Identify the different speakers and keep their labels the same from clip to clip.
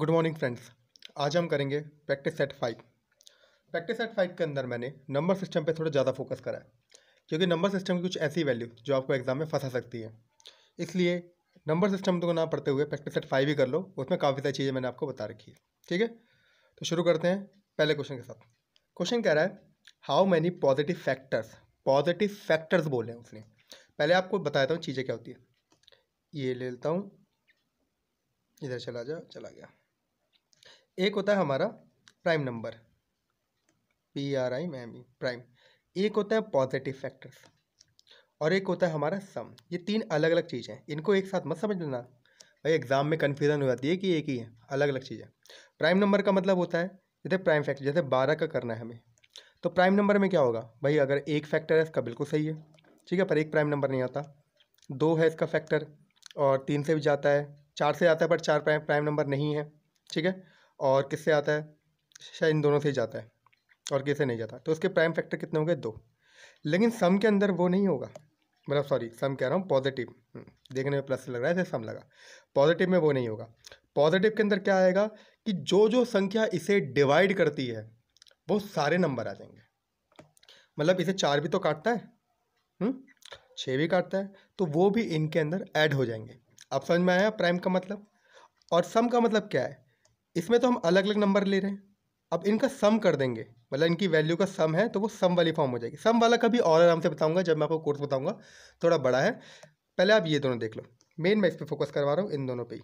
Speaker 1: Good morning friends आज हम करेंगे practice set five practice set five के अंदर मैंने नंबर सिस्टम पे थोड़ा ज़्यादा फोकस करा है क्योंकि नंबर सिस्टम की कुछ ऐसी वैल्यू जो आपको एग्ज़ाम में फंसा सकती है इसलिए नंबर सिस्टम को ना पढ़ते हुए प्रैक्टिस सेट फाइव ही कर लो उसमें काफ़ी सारी चीज़ें मैंने आपको बता रखी है ठीक है तो शुरू करते हैं पहले क्वेश्चन के साथ क्वेश्चन कह रहा है how many positive factors positive factors बोले हैं उसने पहले आपको बताता हूँ चीज़ें क्या होती है ये ले लेता हूँ इधर चला जाओ चला गया एक होता है हमारा prime number P R I M E prime एक होता है पॉजिटिव फैक्टर्स और एक होता है हमारा सम ये तीन अलग अलग चीज़ें हैं इनको एक साथ मत समझ लेना भाई एग्ज़ाम में कन्फ्यूज़न हो जाती है कि एक ही है अलग अलग चीज़ें प्राइम नंबर का मतलब होता है जैसे प्राइम फैक्टर जैसे बारह का करना है हमें तो प्राइम नंबर में क्या होगा भाई अगर एक फैक्टर है इसका बिल्कुल सही है ठीक है पर एक प्राइम नंबर नहीं आता दो है इसका फैक्टर और तीन से भी जाता है चार से जाता है पर चार प्राइम प्राइम नंबर नहीं है ठीक है और किससे आता है शायद इन दोनों से ही जाता है और किससे नहीं जाता तो उसके प्राइम फैक्टर कितने होंगे दो लेकिन सम के अंदर वो नहीं होगा मतलब सॉरी सम कह रहा हूँ पॉजिटिव हम्म, देखने में प्लस लग रहा है सम लगा पॉजिटिव में वो नहीं होगा पॉजिटिव के अंदर क्या आएगा कि जो जो संख्या इसे डिवाइड करती है वो सारे नंबर आ जाएंगे मतलब इसे चार भी तो काटता है हम्म, छः भी काटता है तो वो भी इनके अंदर ऐड हो जाएंगे अब समझ में आया प्राइम का मतलब और सम का मतलब क्या है इसमें तो हम अलग अलग नंबर ले रहे हैं अब इनका सम कर देंगे मतलब इनकी वैल्यू का सम है तो वो सम वाली फॉर्म हो जाएगी सम वाला कभी और आराम से बताऊंगा जब मैं आपको कोर्स बताऊंगा थोड़ा बड़ा है पहले आप ये दोनों देख लो मेन मैं इस पर फोकस करवा रहा हूँ इन दोनों पे ही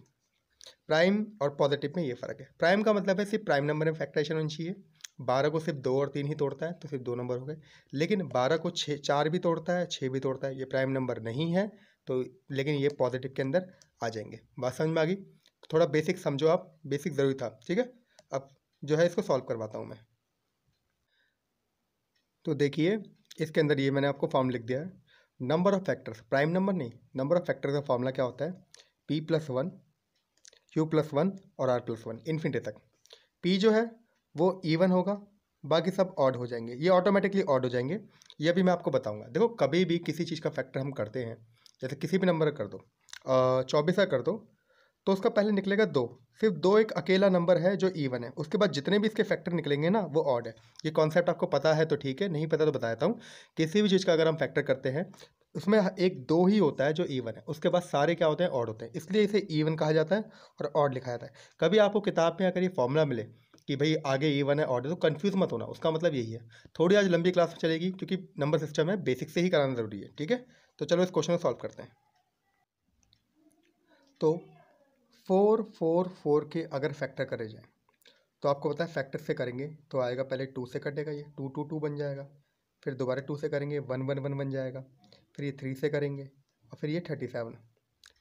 Speaker 1: प्राइम और पॉजिटिव में ये फ़र्क है प्राइम का मतलब है सिर्फ प्राइम नंबर में फैक्ट्रेशन होनी चाहिए बारह को सिर्फ दो और तीन ही तोड़ता है तो सिर्फ दो नंबर हो गए लेकिन बारह को छः चार भी तोड़ता है छः भी तोड़ता है ये प्राइम नंबर नहीं है तो लेकिन ये पॉजिटिव के अंदर आ जाएंगे बात समझ में आ गई थोड़ा बेसिक समझो आप बेसिक ज़रूरी था ठीक है अब जो है इसको सॉल्व करवाता हूँ मैं तो देखिए इसके अंदर ये मैंने आपको फॉर्म लिख दिया है number of factors prime number नहीं नंबर ऑफ़ फैक्टर्स का फॉर्मूला क्या होता है P plus one Q plus one और आर प्लस वन इन्फिनिटी तक पी जो है वो ईवन होगा बाकी सब ऑड हो जाएंगे ये ऑटोमेटिकली ऑड हो जाएंगे ये अभी मैं आपको बताऊंगा देखो कभी भी किसी चीज़ का फैक्टर हम करते हैं जैसे किसी भी नंबर कर दो चौबीस का कर दो तो उसका पहले निकलेगा दो सिर्फ दो एक अकेला नंबर है जो ईवन है उसके बाद जितने भी इसके फैक्टर निकलेंगे ना वो ऑड है ये कॉन्सेप्ट आपको पता है तो ठीक है नहीं पता तो बताता हूँ किसी भी चीज़ का अगर हम फैक्टर करते हैं उसमें एक दो ही होता है जो ईवन है उसके बाद सारे क्या होते हैं ऑड होते हैं इसलिए इसे ईवन कहा जाता है और ऑड लिखा जाता है कभी आपको किताब में अगर ये फॉर्मूला मिले कि भाई आगे है वन है ऑर्डर तो कन्फ्यूज़ मत होना उसका मतलब यही है थोड़ी आज लंबी क्लास में चलेगी क्योंकि नंबर सिस्टम है बेसिक से ही कराना ज़रूरी है ठीक है तो चलो इस क्वेश्चन को सॉल्व करते हैं तो फोर फोर फोर के अगर फैक्टर करे जाए तो आपको पता है फैक्टर से करेंगे तो आएगा पहले टू से कटेगा ये टू टू टू बन जाएगा फिर दोबारा टू से करेंगे वन वन वन बन जाएगा फिर ये थ्री से करेंगे और फिर ये थर्टी सेवन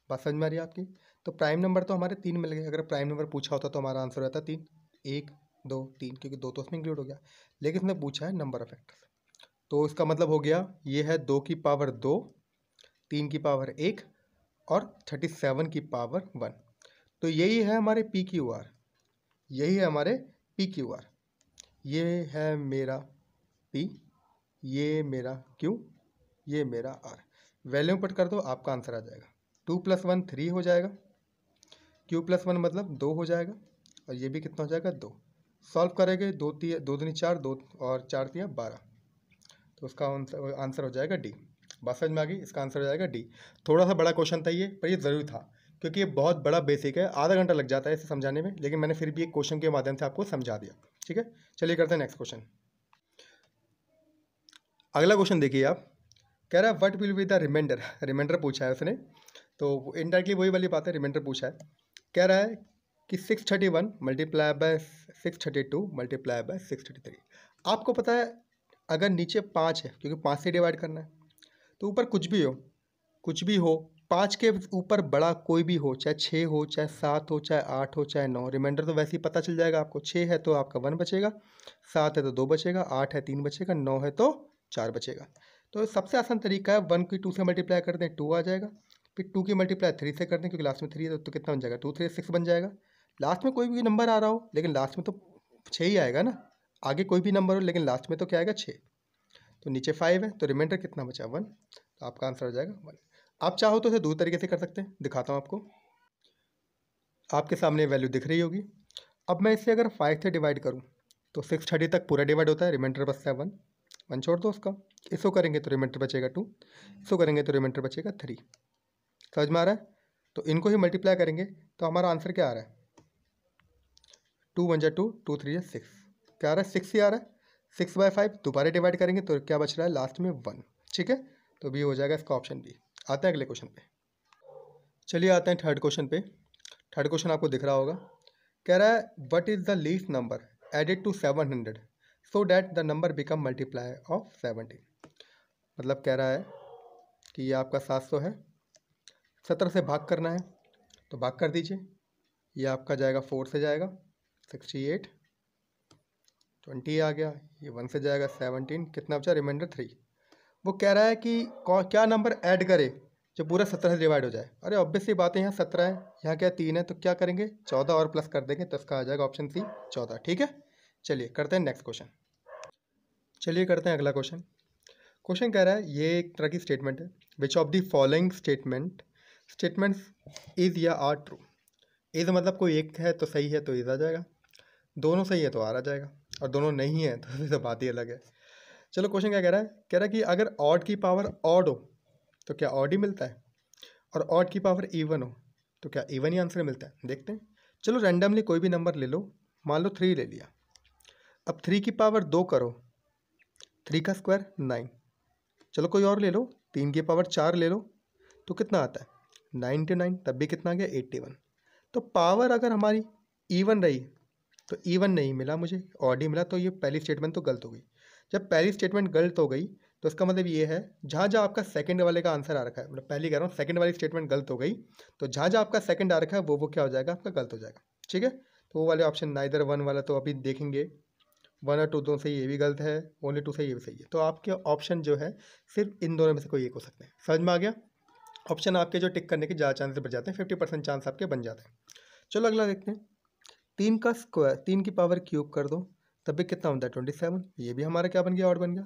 Speaker 1: बात समझ में आ रही है आपकी तो प्राइम नंबर तो हमारे तीन मिल गए अगर प्राइम नंबर पूछा होता तो हमारा आंसर रहता तीन एक दो तीन क्योंकि दो तो उसमें इंक्लूड हो गया लेकिन उसने पूछा है नंबर ऑफ फैक्टर्स तो इसका मतलब हो गया ये है दो की पावर दो तीन की पावर एक और थर्टी सेवन की पावर वन तो यही है हमारे पी क्यू आर यही है हमारे पी क्यू आर ये है मेरा पी ये मेरा क्यू ये मेरा आर वैल्यू पट कर दो आपका आंसर आ जाएगा टू प्लस वन थ्री हो जाएगा क्यू प्लस वन मतलब दो हो जाएगा और ये भी कितना हो जाएगा दो सॉल्व करेंगे दो ती दो दिन चार दो और चार तीन बारह तो उसका आंसर आंसर हो जाएगा डी बात समझ में आ गई इसका आंसर हो जाएगा डी थोड़ा सा बड़ा क्वेश्चन था ये पर ये ज़रूरी था क्योंकि ये बहुत बड़ा बेसिक है आधा घंटा लग जाता है इसे समझाने में लेकिन मैंने फिर भी एक क्वेश्चन के माध्यम से आपको समझा दिया ठीक है चलिए करते हैं नेक्स्ट क्वेश्चन अगला क्वेश्चन देखिए आप कह रहा है what will be the reminder reminder पूछा है उसने तो इनडायरेक्टली वही वाली बात है रिमाइंडर पूछा है कह रहा है कि six thirty one multiply by six thirty two multiply by six thirty three आपको पता है अगर नीचे पाँच है क्योंकि पाँच से डिवाइड करना है तो ऊपर कुछ भी हो कुछ भी हो पाँच के ऊपर बड़ा कोई भी हो चाहे छः हो चाहे सात हो चाहे आठ हो चाहे नौ रिमाइंडर तो वैसे ही पता चल जाएगा आपको छः है तो आपका वन बचेगा सात है तो दो बचेगा आठ है तीन बचेगा नौ है तो चार बचेगा तो सबसे आसान तरीका है वन की टू से मल्टीप्लाई कर दें टू आ जाएगा फिर टू की मल्टीप्लाई थ्री से कर दें क्योंकि लास्ट में थ्री है तो, तो कितना बन जाएगा टू थ्री सिक्स बन जाएगा लास्ट में कोई भी नंबर आ रहा हो लेकिन लास्ट में तो छः ही आएगा ना आगे कोई भी नंबर हो लेकिन लास्ट में तो क्या आएगा छः तो नीचे फाइव है तो रिमाइंडर कितना बचा वन तो आपका आंसर हो जाएगा वन आप चाहो तो इसे दो तरीके से कर सकते हैं दिखाता हूँ आपको आपके सामने वैल्यू दिख रही होगी अब मैं इसे अगर फाइव से डिवाइड करूँ तो सिक्स थर्टी तक पूरा डिवाइड होता है रिमाइंडर बस सेवन वन छोड़ दो उसका इसको करेंगे तो रिमाइंडर बचेगा टू इसको करेंगे तो रिमाइंडर बचेगा थ्री समझ में आ रहा है तो इनको ही मल्टीप्लाई करेंगे तो हमारा आंसर क्या आ रहा है टू वन जै टू टू थ्री या सिक्स क्या आ रहा है सिक्स ही आ रहा है सिक्स बाय फाइव दोबारा डिवाइड करेंगे तो क्या बच रहा है लास्ट में वन ठीक है तो बी हो जाएगा इसका ऑप्शन बी आते हैं अगले क्वेश्चन पे चलिए आते हैं थर्ड क्वेश्चन पे थर्ड क्वेश्चन आपको दिख रहा होगा कह रहा है what is the least number added to seven hundred so that the number become multiply of seventeen मतलब कह रहा है कि ये आपका सात सौ है सत्रह से भाग करना है तो भाग कर दीजिए ये आपका जाएगा फोर से जाएगा सिक्सटी एट ट्वेंटी आ गया ये वन से जाएगा सेवनटीन कितना बचा रिमाइंडर थ्री वो कह रहा है कि क्या नंबर ऐड करे जो पूरा सत्रह से डिवाइड हो जाए अरे ऑब्वियस सी बात है यहाँ सत्रह है यहाँ क्या तीन है तो क्या करेंगे चौदह और प्लस कर देंगे तो इसका आ जाएगा ऑप्शन सी चौदह ठीक है चलिए करते हैं नेक्स्ट क्वेश्चन चलिए करते हैं अगला क्वेश्चन क्वेश्चन कह रहा है ये एक तरह की स्टेटमेंट है which of the following statement statements is या आर ट्रू इज़ मतलब कोई एक है तो सही है तो इज़ आ जाएगा दोनों सही है तो आर आ जाएगा और दोनों नहीं है तो, तो बात ही अलग है चलो क्वेश्चन क्या कह रहा है कह रहा है कि अगर ऑड की पावर ऑड हो तो क्या ऑड ही मिलता है और ऑड की पावर इवन हो तो क्या इवन ही आंसर मिलता है देखते हैं चलो रैंडमली कोई भी नंबर ले लो मान लो थ्री ले लिया अब थ्री की पावर दो करो थ्री का स्क्वायर नाइन चलो कोई और ले लो तीन की पावर चार ले लो तो कितना आता है नाइन्टी नाइन तब भी कितना आ गया एट्टी वन तो पावर अगर हमारी इवन रही तो इवन नहीं मिला मुझे ऑड ही मिला तो ये पहली स्टेटमेंट तो गलत हो गई जब पहली स्टेटमेंट गलत हो गई तो इसका मतलब ये है जहाँ जहाँ आपका सेकंड वाले का आंसर आ रखा है मतलब पहली कह रहा हूँ सेकंड वाली स्टेटमेंट गलत हो गई तो जहाँ जहाँ आपका सेकंड आ रखा है वो वो क्या हो जाएगा आपका गलत हो जाएगा ठीक है तो वो वाले ऑप्शन ना इधर वन वाला तो अभी देखेंगे वन और टू दोनों से ये भी गलत है ओनली टू से ये भी सही है तो आपके ऑप्शन जो है सिर्फ इन दोनों में से कोई एक हो सकते हैं समझ में आ गया ऑप्शन आपके जो टिक करने के ज़्यादा चांसेस बढ़ जाते हैं फिफ्टी परसेंट चांस आपके बन जाते हैं चलो अगला देखते हैं तीन का स्क्वायर तीन की पावर क्यूब कर दो तब भी कितना बनता है ट्वेंटी सेवन ये भी हमारा क्या बन गया और बन गया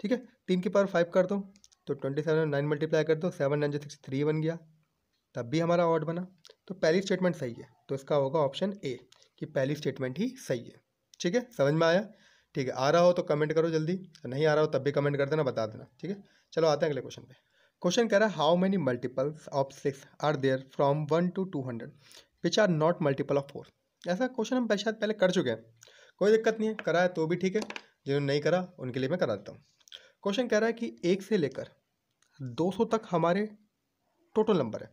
Speaker 1: ठीक है तीन की पावर फाइव कर दो तो ट्वेंटी सेवन नाइन मल्टीप्लाई कर दो सेवन नाइन जो सिक्स थ्री बन गया तब भी हमारा ऑड बना तो पहली स्टेटमेंट सही है तो इसका होगा ऑप्शन ए कि पहली स्टेटमेंट ही सही है ठीक है समझ में आया ठीक है आ रहा हो तो कमेंट करो जल्दी नहीं आ रहा हो तब भी कमेंट कर देना बता देना ठीक है चलो आते हैं अगले क्वेश्चन पे क्वेश्चन कह रहा है how many multiples of six are there from one to two hundred which are not multiple of four ऐसा क्वेश्चन हम शायद पहले कर चुके हैं कोई दिक्कत नहीं है कराया तो भी ठीक है जिन्होंने नहीं करा उनके लिए मैं करा देता हूँ क्वेश्चन कह रहा है कि एक से लेकर दो सौ तक हमारे टोटल नंबर है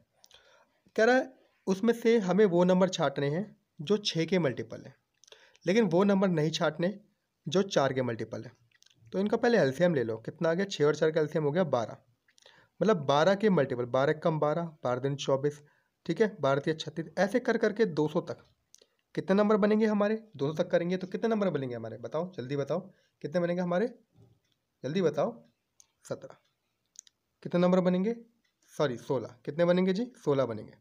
Speaker 1: कह रहा है उसमें से हमें वो नंबर छाटने हैं जो छः के मल्टीपल हैं लेकिन वो नंबर नहीं छाटने जो चार के मल्टीपल हैं तो इनका पहले एल्सीयम ले लो कितना आ गया छः और चार का एल्सीयम हो गया बारह मतलब बारह के मल्टीपल बारह कम बारह बारह दिन चौबीस ठीक है बारह तीस छत्तीस ऐसे कर करके दो सौ तक कितने नंबर बनेंगे हमारे दो तक करेंगे तो कितने नंबर बनेंगे हमारे बताओ जल्दी बताओ कितने बनेंगे हमारे जल्दी बताओ सत्रह कितने नंबर बनेंगे सॉरी सोलह कितने बनेंगे जी सोलह बनेंगे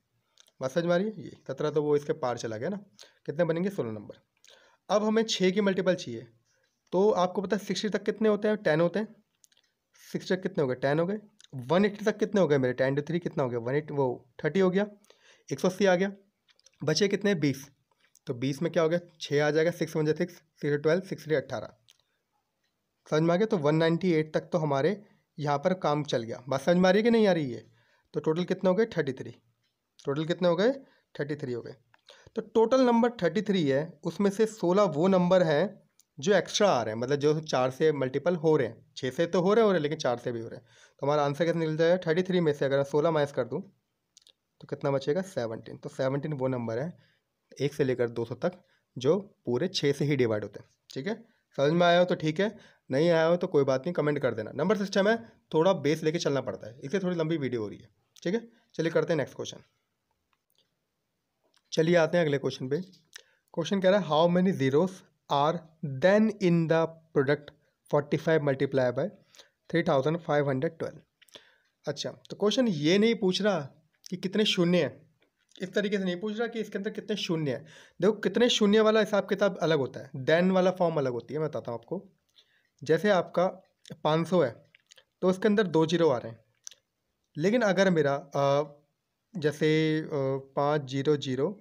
Speaker 1: बस समझ ये सत्रह तो वो इसके पार चला गया ना कितने बनेंगे सोलह नंबर अब हमें छः की मल्टीपल चाहिए तो आपको पता है सिक्सटी तक कितने होते हैं टेन होते हैं सिक्सटी तक कितने हो गए टेन हो गए वन एट्टी तक कितने हो गए मेरे टेन टू थ्री कितना हो गया वन एट वो थर्टी हो गया एक सौ अस्सी आ गया बचे कितने बीस तो बीस में क्या हो गया छः आ जाएगा सिक्स वन जे six six twelve six three अट्ठारह समझ में आ गया तो वन नाइन्टी एट तक तो हमारे यहाँ पर काम चल गया बस समझ में आ रही है कि नहीं आ रही है तो टोटल कितने हो गए थर्टी थ्री टोटल कितने हो गए थर्टी थ्री हो गए तो टोटल नंबर थर्टी थ्री है उसमें से सोलह वो नंबर हैं जो एक्स्ट्रा आ रहे हैं मतलब जो चार से मल्टीपल हो रहे हैं छः से तो हो रहे हो रहे हैं लेकिन चार से भी हो रहे हैं तो हमारा आंसर कैसे निकल जाएगा थर्टी थ्री में से अगर सोलह माइनस कर दूँ तो कितना बचेगा सेवनटीन तो सेवनटीन वो नंबर है एक से लेकर दो सौ तक जो पूरे छः से ही डिवाइड होते हैं ठीक है समझ में आया हो तो ठीक है नहीं आया हो तो कोई बात नहीं कमेंट कर देना नंबर सिस्टम है थोड़ा बेस लेके चलना पड़ता है इससे थोड़ी लंबी वीडियो हो रही है ठीक है चलिए करते हैं नेक्स्ट क्वेश्चन चलिए आते हैं अगले क्वेश्चन पे क्वेश्चन कह रहा है how many zeros are then in the product forty five multiply by three thousand five hundred twelve अच्छा तो क्वेश्चन ये नहीं पूछ रहा कि कितने शून्य हैं इस तरीके से नहीं पूछ रहा कि इसके अंदर कितने शून्य है देखो कितने शून्य वाला हिसाब किताब अलग होता है देन वाला फॉर्म अलग होती है मैं बताता हूँ आपको जैसे आपका पाँच सौ है तो उसके अंदर दो जीरो आ रहे हैं लेकिन अगर मेरा आ, जैसे पाँच जीरो जीरो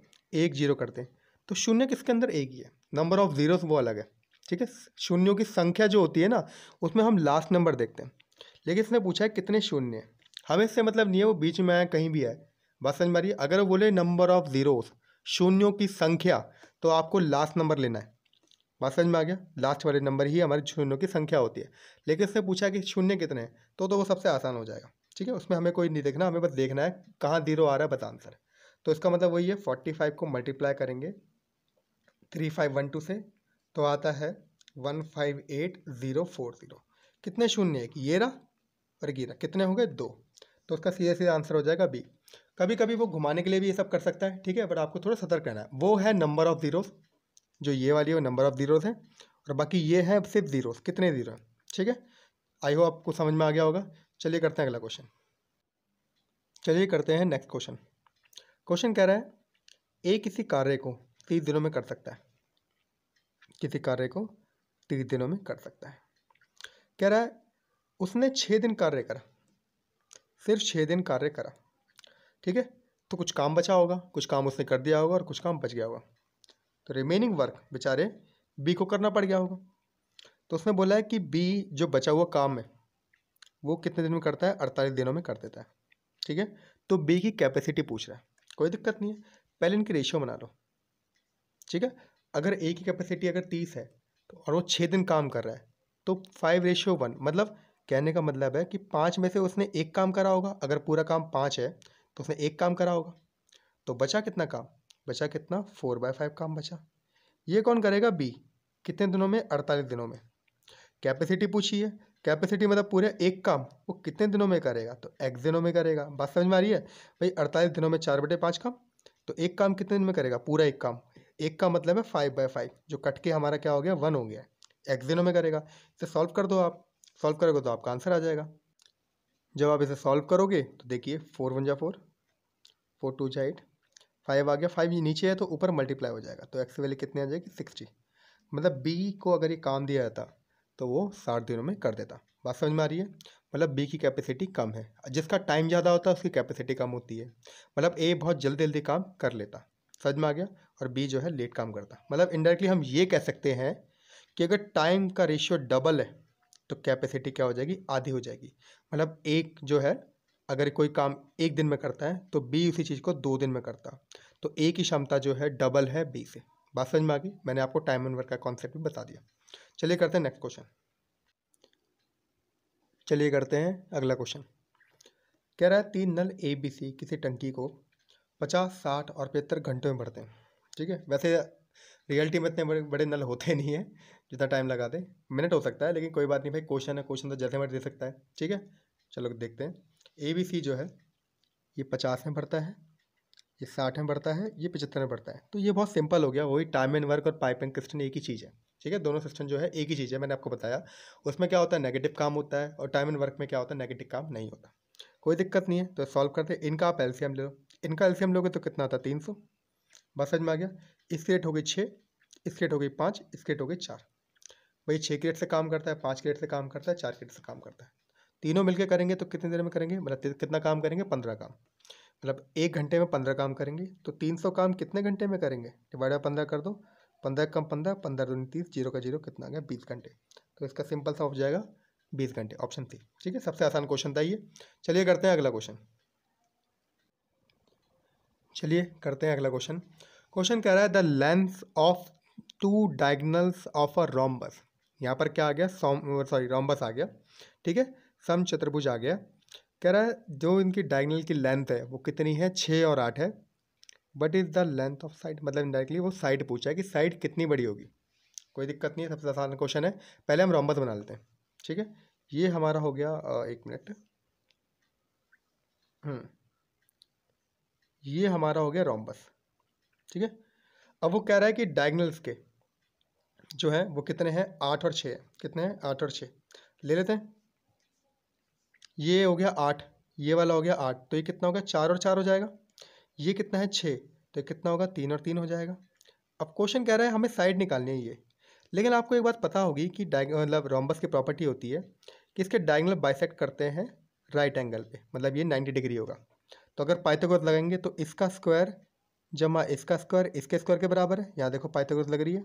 Speaker 1: एक जीरो करते हैं तो शून्य किसके अंदर एक ही है नंबर ऑफ़ ज़ीरोस वो अलग है ठीक है शून्यों की संख्या जो होती है ना उसमें हम लास्ट नंबर देखते हैं लेकिन इसने पूछा है कितने शून्य हैं हमें इससे मतलब नहीं है वो बीच में आए कहीं भी आए बात समझ में आ रही अगर बोले नंबर ऑफ ज़ीरोस शून्यों की संख्या तो आपको लास्ट नंबर लेना है बात समझ में आ गया लास्ट वाले नंबर ही हमारे शून्यों की संख्या होती है लेकिन इससे पूछा कि शून्य कितने हैं तो तो वो सबसे आसान हो जाएगा ठीक है उसमें हमें कोई नहीं देखना हमें बस देखना है कहाँ जीरो आ रहा है बस आंसर तो इसका मतलब वही है फोर्टी फाइव को मल्टीप्लाई करेंगे थ्री फाइव वन टू से तो आता है one five eight zero four zero कितने शून्य है कि ये रहा और गिरा कितने हो गए दो तो उसका सीधे सीधा आंसर हो जाएगा बी कभी कभी वो घुमाने के लिए भी ये सब कर सकता है ठीक है बट आपको थोड़ा सतर्क रहना है वो है नंबर ऑफ़ ज़ीरोस जो ये वाली है वो नंबर ऑफ़ ज़ीरोज़ है और बाकी ये है सिर्फ ज़ीरोस कितने ज़ीरो हैं ठीक है आई होप आपको समझ में आ गया होगा चलिए करते हैं अगला क्वेश्चन चलिए करते हैं नेक्स्ट क्वेश्चन क्वेश्चन कह रहा है ए किसी कार्य को तीस दिनों में कर सकता है किसी कार्य को तीस दिनों में कर सकता है कह रहा है उसने छः दिन कार्य करा सिर्फ छः दिन कार्य करा ठीक है तो कुछ काम बचा होगा कुछ काम उसने कर दिया होगा और कुछ काम बच गया होगा तो रिमेनिंग वर्क बेचारे बी को करना पड़ गया होगा तो उसने बोला है कि बी जो बचा हुआ काम है वो कितने दिन में करता है अड़तालीस दिनों में कर देता है ठीक है तो बी की कैपेसिटी पूछ रहा है कोई दिक्कत नहीं है पहले इनकी रेशियो बना लो ठीक है अगर ए की कैपेसिटी अगर तीस है तो और वो छः दिन काम कर रहा है तो फाइव रेशियो वन मतलब कहने का मतलब है कि पाँच में से उसने एक काम करा होगा अगर पूरा काम पाँच है तो उसने एक काम करा होगा तो बचा कितना काम बचा कितना फोर बाय फाइव काम बचा ये कौन करेगा बी कितने दिनों में अड़तालीस दिनों में कैपेसिटी पूछी है कैपेसिटी मतलब पूरे एक काम वो कितने दिनों में करेगा तो एक्स दिनों में करेगा बात समझ में आ रही है भाई अड़तालीस दिनों में चार बटे पाँच काम तो एक काम कितने दिन में करेगा पूरा एक काम एक का मतलब है फाइव बाय फाइव जो कट के हमारा क्या हो गया वन हो गया एक्स दिनों में करेगा इसे सॉल्व कर दो आप सॉल्व करोगे तो आपका आंसर आ जाएगा जब आप इसे सॉल्व करोगे तो देखिए फोर वन जा फोर फोर टू जा एट फाइव आ गया फाइव ये नीचे है तो ऊपर मल्टीप्लाई हो जाएगा तो एक्स वैल्यू कितनी आ जाएगी सिक्सटी मतलब बी को अगर ये काम दिया जाता तो वो साठ दिनों में कर देता बात समझ में आ रही है मतलब बी की कैपेसिटी कम है जिसका टाइम ज़्यादा होता है उसकी कैपेसिटी कम होती है मतलब ए बहुत जल्दी जल्दी काम कर लेता समझ में आ गया और बी जो है लेट काम करता मतलब इनडायरेक्टली हम ये कह सकते हैं कि अगर टाइम का रेशियो डबल है तो कैपेसिटी क्या हो जाएगी आधी हो जाएगी मतलब एक जो है अगर कोई काम एक दिन में करता है तो बी उसी चीज़ को दो दिन में करता तो ए की क्षमता जो है डबल है बी से बात समझ में आ गई मैंने आपको टाइम एंड वर्क का कॉन्सेप्ट भी बता दिया चलिए करते हैं नेक्स्ट क्वेश्चन चलिए करते हैं अगला क्वेश्चन कह रहा है तीन नल ए बी सी किसी टंकी को पचास साठ और पचहत्तर घंटों में भरते हैं ठीक है वैसे रियलिटी में इतने बड़े बड़े नल होते नहीं हैं जितना टाइम लगा दे मिनट हो सकता है लेकिन कोई बात नहीं भाई क्वेश्चन है क्वेश्चन तो जैसे मैं दे सकता है ठीक है चलो देखते हैं ए बी सी जो है ये पचास में भरता है ये साठ में भरता है ये पचहत्तर में भरता है तो ये बहुत सिंपल हो गया वही टाइम एंड वर्क और पाइप एंड सिस्टम एक ही चीज़ है ठीक है दोनों सिस्टम जो है एक ही चीज़ है मैंने आपको बताया उसमें क्या होता है नेगेटिव काम होता है और टाइम एंड वर्क में क्या होता है नेगेटिव काम नहीं होता कोई दिक्कत नहीं है तो सॉल्व करते हैं इनका आप एलसीएम ले लो इनका एलसीएम लोगे तो कितना आता है तीन सौ बस समझ में आ गया इसकेट हो गई छः इसकेट हो गई पाँच इसकेट हो गई चार भाई छः क्रेट से काम करता है पाँच क्रेट से काम करता है चार क्रेट से काम करता है तीनों मिलकर करेंगे तो कितनी देर में करेंगे मतलब कितना काम करेंगे पंद्रह काम मतलब एक घंटे में पंद्रह काम करेंगे तो तीन सौ काम कितने घंटे में करेंगे डिवाइड बाई पंद्रह कर दो पंद्रह कम पंद्रह पंद्रह दूनी तीस जीरो का जीरो कितना आ गया बीस घंटे तो इसका सिंपल सा हो जाएगा बीस घंटे ऑप्शन सी ठीक है सबसे आसान क्वेश्चन था ये चलिए करते हैं अगला क्वेश्चन चलिए करते हैं अगला क्वेश्चन क्वेश्चन कह रहा है the length of two diagonals of a rhombus यहाँ पर क्या आ गया सॉम सॉरी रॉम्बस आ गया ठीक है सम चतुर्भुज आ गया कह रहा है जो इनकी डायगनल की लेंथ है वो कितनी है छः और आठ है but is the length of side मतलब इनडायरेक्टली वो साइड पूछा है कि साइड कितनी बड़ी होगी कोई दिक्कत नहीं है सबसे आसान क्वेश्चन है पहले हम रॉम्बस बना लेते हैं ठीक है ये हमारा हो गया एक मिनट हम्म। ये हमारा हो गया रोमबस ठीक है अब वो कह रहा है कि डायगनल्स के जो है वो कितने हैं आठ और छः कितने हैं आठ और छः ले लेते हैं ये हो गया आठ ये वाला हो गया आठ तो ये कितना हो गया चार और चार हो जाएगा ये कितना है छः तो ये कितना होगा तीन और तीन हो जाएगा अब क्वेश्चन कह रहा है हमें साइड निकालनी है ये लेकिन आपको एक बात पता होगी कि मतलब रोम्बस की प्रॉपर्टी होती है कि इसके डाइंगल बाइसेक्ट करते हैं राइट एंगल पे मतलब ये नाइन्टी डिग्री होगा तो अगर पाइथागोरस लगाएंगे तो इसका स्क्वायर जमा इसका स्क्वायर इसके स्क्वायर के बराबर है यहाँ देखो पाइथागोरस लग रही है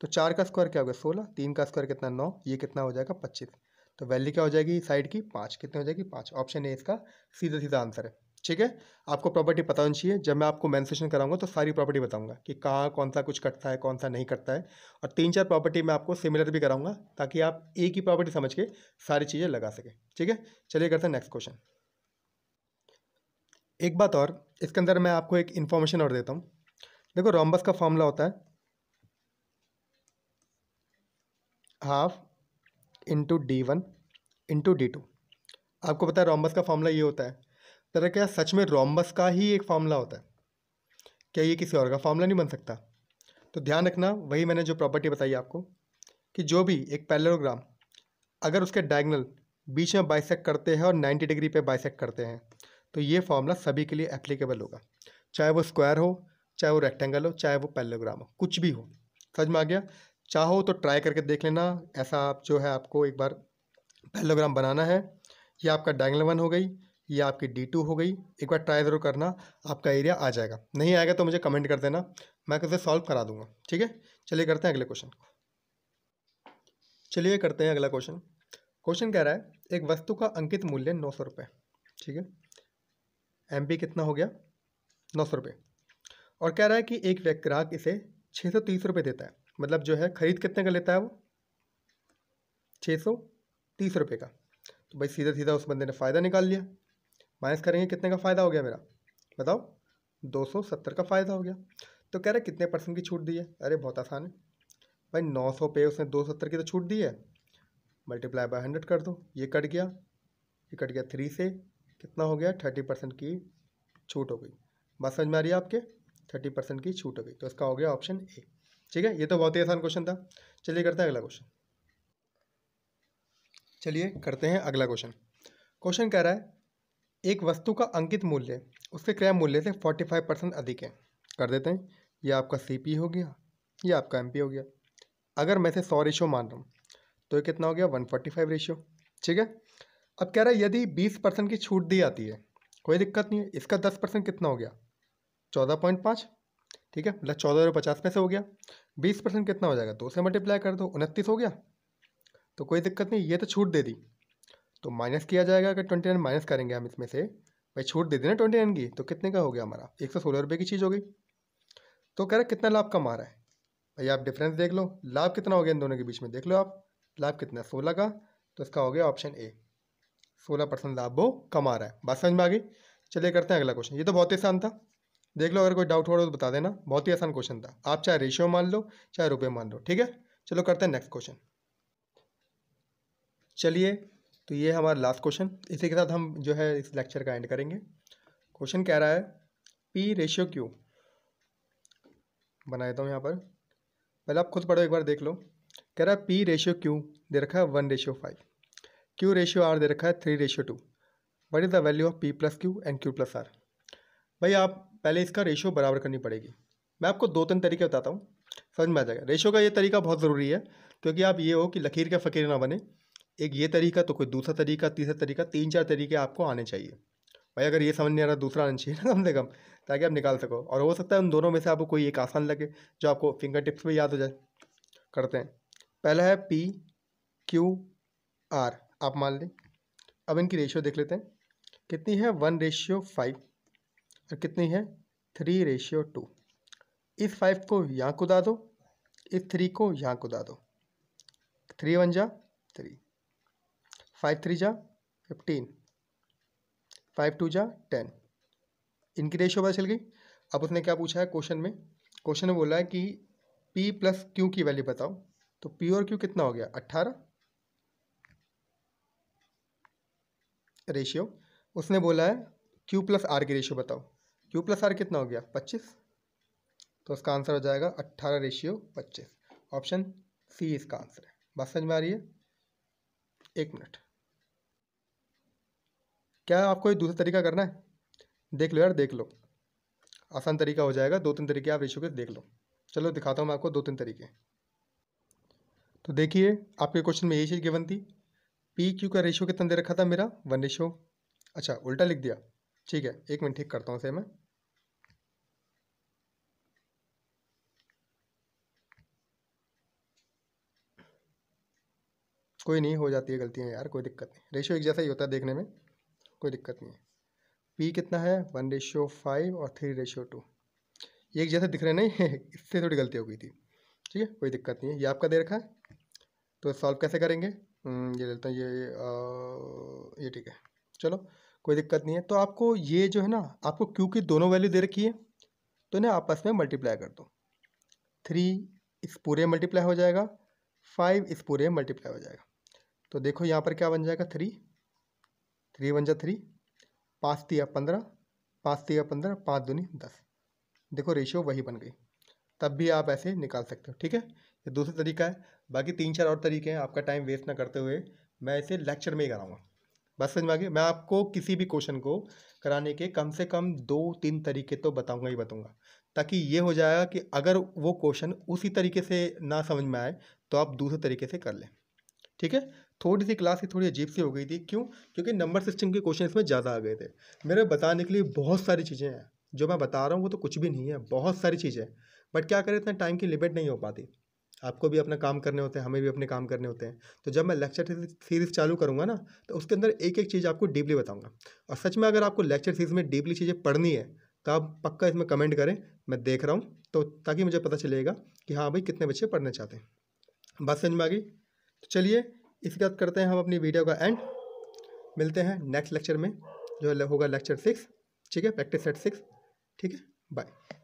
Speaker 1: तो चार का स्क्वायर क्या हो गया सोलह तीन का स्क्वायर कितना नौ ये कितना हो जाएगा पच्चीस तो वैल्यू क्या हो जाएगी साइड की पाँच कितनी हो जाएगी पाँच ऑप्शन ए इसका सीधा सीधा आंसर है ठीक है आपको प्रॉपर्टी पता होनी चाहिए जब मैं आपको मैंसेशन कराऊंगा तो सारी प्रॉपर्टी बताऊंगा कि कहाँ कौन सा कुछ कटता है कौन सा नहीं कटता है और तीन चार प्रॉपर्टी मैं आपको सिमिलर भी कराऊंगा ताकि आप एक ही प्रॉपर्टी समझ के सारी चीज़ें लगा सकें ठीक है चलिए करते हैं नेक्स्ट क्वेश्चन एक बात और इसके अंदर मैं आपको एक इन्फॉर्मेशन और देता हूँ देखो रॉम्बस का फॉर्मूला होता है half into D one into D two आपको पता है रोमबस का फॉर्मूला ये होता है तरह क्या सच में रोमबस का ही एक फॉर्मूला होता है क्या ये किसी और का फॉर्मूला नहीं बन सकता तो ध्यान रखना वही मैंने जो प्रॉपर्टी बताई आपको कि जो भी एक पैलोग्राम अगर उसके डायगनल बीच में बाइसेक करते हैं और नाइन्टी डिग्री पर बाइसेक करते हैं तो ये फॉर्मूला सभी के लिए एप्लीकेबल होगा चाहे वो स्क्वायर हो चाहे वो रेक्टेंगल हो चाहे वो पैलोग्राम हो कुछ भी हो समझ में आ गया चाहो तो ट्राई करके देख लेना ऐसा आप जो है आपको एक बार पैलोग्राम बनाना है यह आपका डाइंगल वन हो गई ये आपकी डी टू हो गई एक बार ट्राई ज़रूर करना आपका एरिया आ जाएगा नहीं आएगा तो मुझे कमेंट कर देना मैं कैसे सॉल्व करा दूंगा ठीक है चलिए करते हैं अगले क्वेश्चन को चलिए करते हैं अगला क्वेश्चन क्वेश्चन कह रहा है एक वस्तु का अंकित मूल्य नौ सौ रुपये ठीक है एम कितना हो गया नौ सौ रुपये और कह रहा है कि एक ग्राहक इसे छः सौ तीस रुपये देता है मतलब जो है ख़रीद कितने का लेता है वो छः सौ तीस रुपये का तो भाई सीधा सीधा उस बंदे ने फ़ायदा निकाल लिया माइनस करेंगे कितने का फ़ायदा हो गया मेरा बताओ दो सौ सत्तर का फ़ायदा हो गया तो कह रहे कितने परसेंट की छूट दी है अरे बहुत आसान है भाई नौ सौ पे उसने दो सत्तर की तो छूट दी है मल्टीप्लाई बाय हंड्रेड कर दो ये कट गया ये कट गया थ्री से कितना हो गया थर्टी परसेंट की छूट हो गई बात समझ में आ रही है आपके थर्टी परसेंट की छूट हो गई तो इसका हो गया ऑप्शन ए ठीक है ये तो बहुत ही आसान क्वेश्चन था चलिए करते हैं अगला क्वेश्चन चलिए करते हैं अगला क्वेश्चन क्वेश्चन कह रहा है एक वस्तु का अंकित मूल्य उसके क्रय मूल्य से फोर्टी फाइव परसेंट अधिक है कर देते हैं ये आपका सी हो गया ये आपका एम हो गया अगर मैं से सौ रेशियो मान रहा हूँ तो ये कितना हो गया वन फोर्टी फाइव रेशियो ठीक है अब कह रहा है यदि बीस परसेंट की छूट दी जाती है कोई दिक्कत नहीं है इसका दस परसेंट कितना हो गया चौदह पॉइंट पाँच ठीक है मतलब चौदह रुपये पचास पैसे हो गया बीस परसेंट कितना हो जाएगा दो से मल्टीप्लाई कर दो उनतीस हो गया तो कोई दिक्कत नहीं ये तो छूट दे दी तो माइनस किया जाएगा अगर ट्वेंटी नाइन माइनस करेंगे हम इसमें से भाई छूट दे देना ट्वेंटी नाइन की तो कितने का हो गया हमारा एक सौ सोलह रुपये की चीज़ हो गई तो कह रहा कितना लाभ कमा रहा है भाई आप डिफरेंस देख लो लाभ कितना हो गया इन दोनों के बीच में देख लो आप लाभ कितना सोलह का तो इसका हो गया ऑप्शन ए सोलह परसेंट लाभ वो कमा रहा है बात समझ में आ गई चलिए करते हैं अगला क्वेश्चन ये तो बहुत ही आसान था देख लो अगर कोई डाउट हो तो बता देना बहुत ही आसान क्वेश्चन था आप चाहे रेशियो मान लो चाहे रुपये मान लो ठीक है चलो करते हैं नेक्स्ट क्वेश्चन चलिए तो ये हमारा लास्ट क्वेश्चन इसी के साथ हम जो है इस लेक्चर का एंड करेंगे क्वेश्चन कह रहा है पी रेशियो क्यू बना देता हूँ यहाँ पर पहले आप खुद पढ़ो एक बार देख लो कह रहा है पी रेशियो क्यू दे रखा है one ratio five Q ratio R दे रखा है three ratio two what is the value of P plus Q and Q plus R भाई आप पहले इसका रेशो बराबर करनी पड़ेगी मैं आपको दो तीन तरीके बताता हूँ समझ में आ जाएगा रेशो का ये तरीका बहुत ज़रूरी है क्योंकि आप ये हो कि लकीर का फ़कीर ना बने एक ये तरीका तो कोई दूसरा तरीका तीसरा तरीका तीन चार तरीके आपको आने चाहिए भाई अगर ये समझ नहीं आ रहा दूसरा आना चाहिए ना कम से कम ताकि आप निकाल सको और हो सकता है उन दोनों में से आपको कोई एक आसान लगे जो आपको फिंगर टिप्स पर याद हो जाए करते हैं पहला है पी क्यू आर आप मान लें अब इनकी रेशियो देख लेते हैं कितनी है वन रेशियो फाइव और तो कितनी है थ्री रेशियो टू इस फाइव को यहाँ कुदा दो इस थ्री को यहाँ कुदा दो थ्री वन जा थ्री फाइव थ्री जा फिफ्टीन फाइव टू जा टेन इनकी रेशियो पता चल गई अब उसने क्या पूछा है क्वेश्चन में क्वेश्चन में बोला है कि पी प्लस क्यू की वैल्यू बताओ तो P और क्यू कितना हो गया अट्ठारह रेशियो उसने बोला है क्यू प्लस आर की रेशियो बताओ यू प्लस आर कितना हो गया पच्चीस तो इसका आंसर हो जाएगा अट्ठारह रेशियो पच्चीस ऑप्शन सी इसका आंसर है बस समझ में आ रही है एक मिनट क्या आपको ये दूसरा तरीका करना है देख लो यार देख लो आसान तरीका हो जाएगा दो तीन तरीके आप रेशियो के देख लो चलो दिखाता हूँ मैं आपको दो तीन तरीके तो देखिए आपके क्वेश्चन में यही चीज़ गिवन थी पी क्यू का रेशियो कितना दे रखा था मेरा वन रेशियो अच्छा उल्टा लिख दिया ठीक है एक मिनट ठीक करता हूँ से मैं कोई नहीं हो जाती है गलतियाँ यार कोई दिक्कत नहीं रेशियो एक जैसा ही होता है देखने में कोई दिक्कत नहीं है पी कितना है वन रेशियो फाइव और थ्री रेशियो टू ये एक जैसे दिख रहे नहीं इससे थोड़ी गलती हो गई थी ठीक है कोई दिक्कत नहीं है ये आपका दे रखा है तो सॉल्व कैसे करेंगे हम्म, ये लेते हैं ये ये ठीक है चलो कोई दिक्कत नहीं है तो आपको ये जो है ना आपको क्यू की दोनों वैल्यू दे रखी है तो ना आपस में मल्टीप्लाई कर दो थ्री इस पूरे मल्टीप्लाई हो जाएगा फाइव इस पूरे मल्टीप्लाई हो जाएगा तो देखो यहाँ पर क्या बन जाएगा थ्री थ्री वन जा थ्री पाँच तिया पंद्रह पाँच तिया पंद्रह पाँच दूनी दस देखो रेशियो वही बन गई तब भी आप ऐसे निकाल सकते हो ठीक है ये दूसरा तरीका है बाकी तीन चार और तरीके हैं आपका टाइम वेस्ट ना करते हुए मैं इसे लेक्चर में ही कराऊंगा बस समझ में आ मैं आपको किसी भी क्वेश्चन को कराने के कम से कम दो तीन तरीके तो बताऊंगा ही बताऊंगा ताकि ये हो जाएगा कि अगर वो क्वेश्चन उसी तरीके से ना समझ में आए तो आप दूसरे तरीके से कर लें ठीक है थोड़ी सी क्लास की थोड़ी अजीब सी हो गई थी क्यों क्योंकि नंबर सिस्टम के क्वेश्चन इसमें ज़्यादा आ गए थे मेरे बताने के लिए बहुत सारी चीज़ें हैं जो मैं बता रहा हूँ वो तो कुछ भी नहीं है बहुत सारी चीज़ें बट क्या करें इतना टाइम की लिमिट नहीं हो पाती आपको भी अपना काम करने होते हैं हमें भी अपने काम करने होते हैं तो जब मैं लेक्चर सीरीज़ चालू करूँगा ना तो उसके अंदर एक एक चीज़ आपको डीपली बताऊँगा और सच में अगर आपको लेक्चर सीरीज़ में डीपली चीज़ें पढ़नी है तो आप पक्का इसमें कमेंट करें मैं देख रहा हूँ तो ताकि मुझे पता चलेगा कि हाँ भाई कितने बच्चे पढ़ना चाहते हैं बात समझ में आ गई तो चलिए इसी बाद करते हैं हम अपनी वीडियो का एंड मिलते हैं नेक्स्ट लेक्चर में जो होगा लेक्चर सिक्स ठीक है प्रैक्टिस सेट सिक्स ठीक है बाय